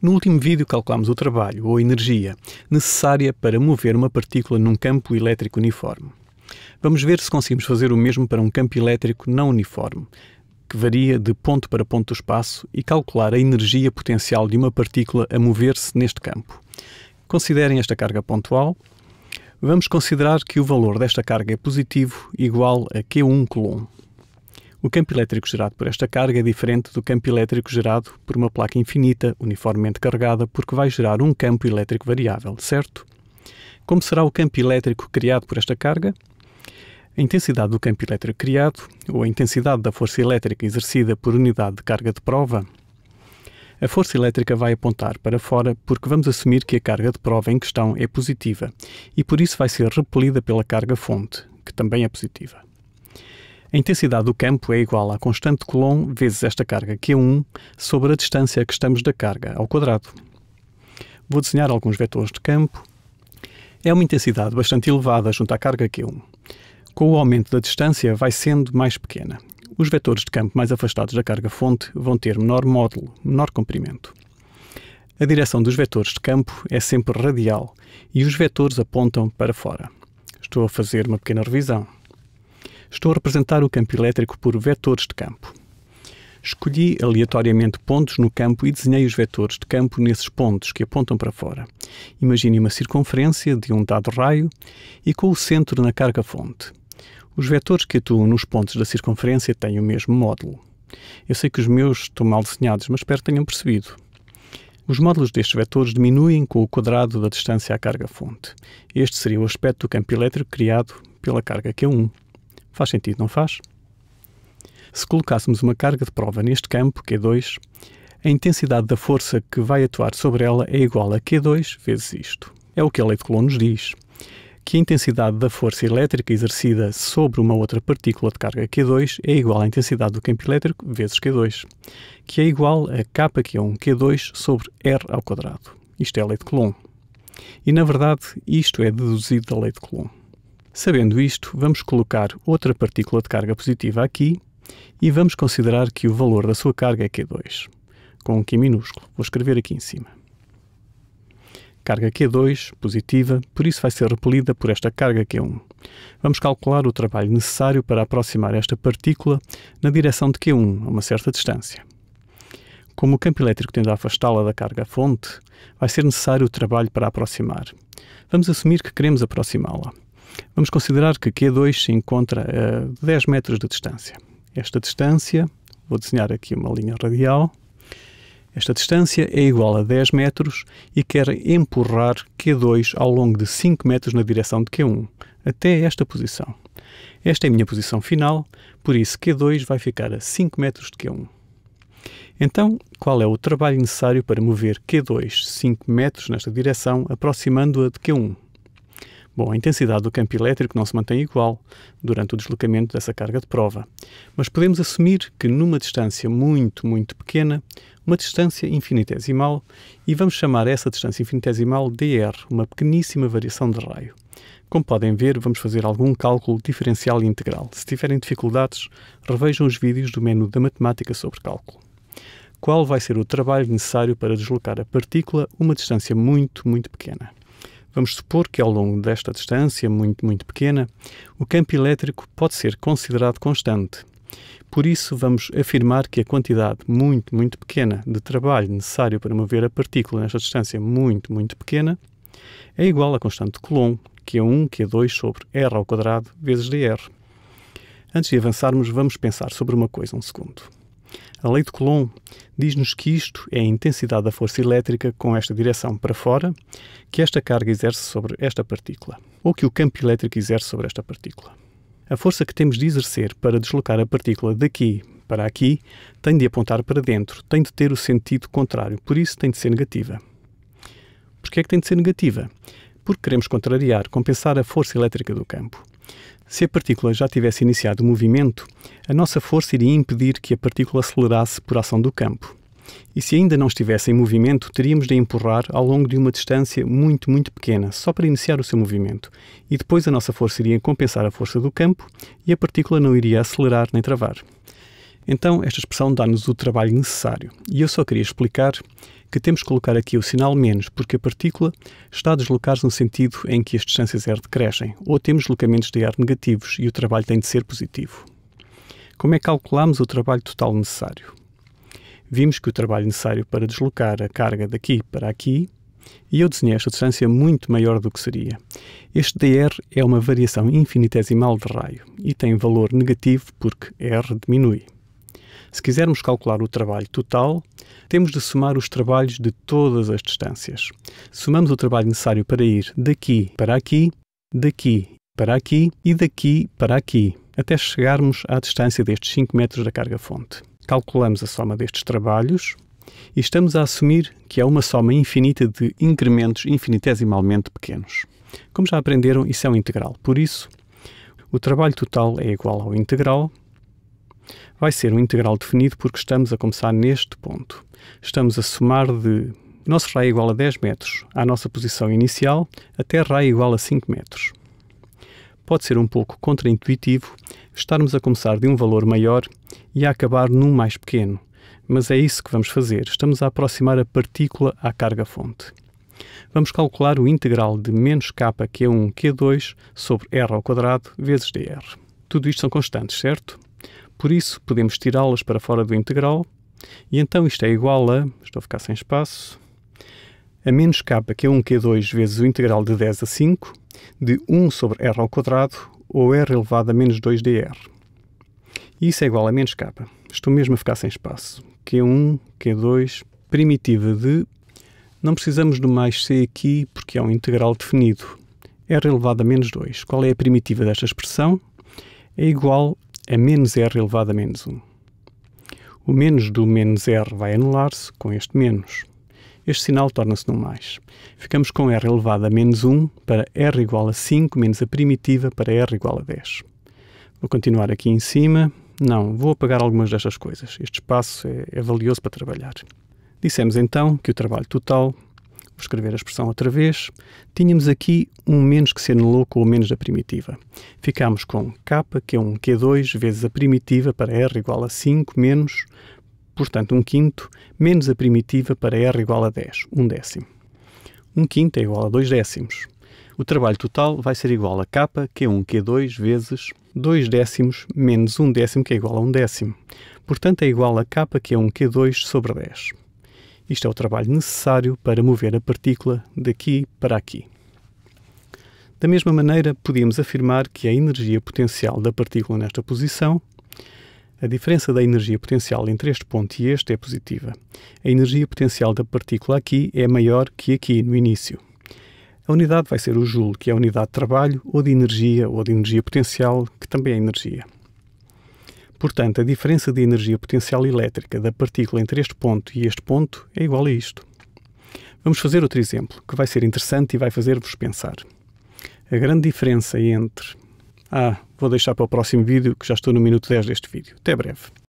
No último vídeo calculámos o trabalho ou energia necessária para mover uma partícula num campo elétrico uniforme. Vamos ver se conseguimos fazer o mesmo para um campo elétrico não uniforme, que varia de ponto para ponto do espaço, e calcular a energia potencial de uma partícula a mover-se neste campo. Considerem esta carga pontual. Vamos considerar que o valor desta carga é positivo, igual a Q1 Coulomb. O campo elétrico gerado por esta carga é diferente do campo elétrico gerado por uma placa infinita, uniformemente carregada, porque vai gerar um campo elétrico variável, certo? Como será o campo elétrico criado por esta carga? A intensidade do campo elétrico criado, ou a intensidade da força elétrica exercida por unidade de carga de prova, a força elétrica vai apontar para fora porque vamos assumir que a carga de prova em questão é positiva e por isso vai ser repelida pela carga fonte, que também é positiva. A intensidade do campo é igual à constante de Coulomb vezes esta carga Q1 é sobre a distância que estamos da carga ao quadrado. Vou desenhar alguns vetores de campo. É uma intensidade bastante elevada junto à carga Q1. É Com o aumento da distância, vai sendo mais pequena. Os vetores de campo mais afastados da carga fonte vão ter menor módulo, menor comprimento. A direção dos vetores de campo é sempre radial e os vetores apontam para fora. Estou a fazer uma pequena revisão estou a representar o campo elétrico por vetores de campo. Escolhi aleatoriamente pontos no campo e desenhei os vetores de campo nesses pontos que apontam para fora. Imagine uma circunferência de um dado raio e com o centro na carga-fonte. Os vetores que atuam nos pontos da circunferência têm o mesmo módulo. Eu sei que os meus estão mal desenhados, mas espero que tenham percebido. Os módulos destes vetores diminuem com o quadrado da distância à carga-fonte. Este seria o aspecto do campo elétrico criado pela carga Q1. Faz sentido, não faz? Se colocássemos uma carga de prova neste campo, Q2, a intensidade da força que vai atuar sobre ela é igual a Q2 vezes isto. É o que a lei de Coulomb nos diz, que a intensidade da força elétrica exercida sobre uma outra partícula de carga Q2 é igual à intensidade do campo elétrico vezes Q2, que é igual a kQ1Q2 sobre R ao quadrado. Isto é a lei de Coulomb. E, na verdade, isto é deduzido da lei de Coulomb. Sabendo isto, vamos colocar outra partícula de carga positiva aqui e vamos considerar que o valor da sua carga é Q2, com um Q minúsculo. Vou escrever aqui em cima. Carga Q2, positiva, por isso vai ser repelida por esta carga Q1. Vamos calcular o trabalho necessário para aproximar esta partícula na direção de Q1, a uma certa distância. Como o campo elétrico tende a afastá-la da carga fonte, vai ser necessário o trabalho para aproximar. Vamos assumir que queremos aproximá-la. Vamos considerar que Q2 se encontra a 10 metros de distância. Esta distância, vou desenhar aqui uma linha radial, esta distância é igual a 10 metros e quer empurrar Q2 ao longo de 5 metros na direção de Q1, até esta posição. Esta é a minha posição final, por isso Q2 vai ficar a 5 metros de Q1. Então, qual é o trabalho necessário para mover Q2 5 metros nesta direção, aproximando-a de Q1? Bom, a intensidade do campo elétrico não se mantém igual durante o deslocamento dessa carga de prova, mas podemos assumir que numa distância muito, muito pequena, uma distância infinitesimal, e vamos chamar essa distância infinitesimal dr, uma pequeníssima variação de raio. Como podem ver, vamos fazer algum cálculo diferencial e integral. Se tiverem dificuldades, revejam os vídeos do menu da matemática sobre cálculo. Qual vai ser o trabalho necessário para deslocar a partícula uma distância muito, muito pequena? Vamos supor que ao longo desta distância muito, muito pequena, o campo elétrico pode ser considerado constante. Por isso, vamos afirmar que a quantidade muito, muito pequena de trabalho necessário para mover a partícula nesta distância muito, muito pequena é igual à constante de Coulomb, que é 1 que é 2 sobre r ao quadrado vezes dr. Antes de avançarmos, vamos pensar sobre uma coisa um segundo. A lei de Coulomb diz-nos que isto é a intensidade da força elétrica com esta direção para fora que esta carga exerce sobre esta partícula, ou que o campo elétrico exerce sobre esta partícula. A força que temos de exercer para deslocar a partícula daqui para aqui tem de apontar para dentro, tem de ter o sentido contrário, por isso tem de ser negativa. que é que tem de ser negativa? Porque queremos contrariar, compensar a força elétrica do campo. Se a partícula já tivesse iniciado o movimento, a nossa força iria impedir que a partícula acelerasse por ação do campo. E se ainda não estivesse em movimento, teríamos de empurrar ao longo de uma distância muito, muito pequena, só para iniciar o seu movimento. E depois a nossa força iria compensar a força do campo e a partícula não iria acelerar nem travar. Então, esta expressão dá-nos o trabalho necessário. E eu só queria explicar que temos que colocar aqui o sinal menos, porque a partícula está a deslocar-se no sentido em que as distâncias R decrescem, ou temos deslocamentos de ar negativos e o trabalho tem de ser positivo. Como é que calculamos o trabalho total necessário? Vimos que o trabalho necessário para deslocar a carga daqui para aqui e eu desenhei esta distância muito maior do que seria. Este dr é uma variação infinitesimal de raio e tem valor negativo porque r diminui. Se quisermos calcular o trabalho total, temos de somar os trabalhos de todas as distâncias. Somamos o trabalho necessário para ir daqui para aqui, daqui para aqui e daqui para aqui, até chegarmos à distância destes 5 metros da carga-fonte. Calculamos a soma destes trabalhos e estamos a assumir que é uma soma infinita de incrementos infinitesimalmente pequenos. Como já aprenderam, isso é um integral. Por isso, o trabalho total é igual ao integral vai ser um integral definido porque estamos a começar neste ponto. Estamos a somar de nosso raio igual a 10 metros à nossa posição inicial até raio igual a 5 metros. Pode ser um pouco contraintuitivo estarmos a começar de um valor maior e a acabar num mais pequeno, mas é isso que vamos fazer. Estamos a aproximar a partícula à carga-fonte. Vamos calcular o integral de menos k q1 q2 sobre r ao quadrado vezes dr. Tudo isto são constantes, certo? Por isso, podemos tirá-las para fora do integral, e então isto é igual a, estou a ficar sem espaço, a menos k, que é 1q2 vezes o integral de 10 a 5, de 1 sobre r ao quadrado, ou r elevado a menos 2 dr. E isso é igual a menos k. Estou mesmo a ficar sem espaço. q1, q2, primitiva de... Não precisamos do mais c aqui, porque é um integral definido. r elevado a menos 2. Qual é a primitiva desta expressão? É igual a menos r elevado a menos 1. O menos do menos r vai anular-se com este menos. Este sinal torna-se num mais. Ficamos com r elevado a menos 1 para r igual a 5 menos a primitiva para r igual a 10. Vou continuar aqui em cima. Não, vou apagar algumas destas coisas. Este espaço é, é valioso para trabalhar. Dissemos então que o trabalho total vou escrever a expressão outra vez, tínhamos aqui um menos que se anulou com o menos da primitiva. Ficámos com k, que é um q2, vezes a primitiva para r igual a 5, menos, portanto, um quinto, menos a primitiva para r igual a 10, um décimo. Um quinto é igual a 2 décimos. O trabalho total vai ser igual a k, que é um q2, vezes 2 décimos menos 1 um décimo, que é igual a 1 um décimo. Portanto, é igual a k, que é um q2 sobre 10. Isto é o trabalho necessário para mover a partícula daqui para aqui. Da mesma maneira, podíamos afirmar que a energia potencial da partícula nesta posição, a diferença da energia potencial entre este ponto e este é positiva. A energia potencial da partícula aqui é maior que aqui no início. A unidade vai ser o joule, que é a unidade de trabalho ou de energia ou de energia potencial, que também é energia. Portanto, a diferença de energia potencial elétrica da partícula entre este ponto e este ponto é igual a isto. Vamos fazer outro exemplo, que vai ser interessante e vai fazer-vos pensar. A grande diferença entre... Ah, vou deixar para o próximo vídeo, que já estou no minuto 10 deste vídeo. Até breve.